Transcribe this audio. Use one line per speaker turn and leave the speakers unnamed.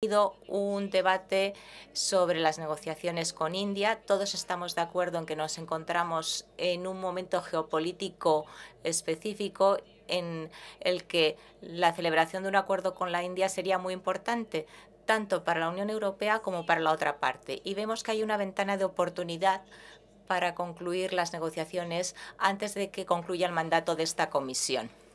habido un debate sobre las negociaciones con India. Todos estamos de acuerdo en que nos encontramos en un momento geopolítico específico en el que la celebración de un acuerdo con la India sería muy importante, tanto para la Unión Europea como para la otra parte. Y vemos que hay una ventana de oportunidad para concluir las negociaciones antes de que concluya el mandato de esta comisión.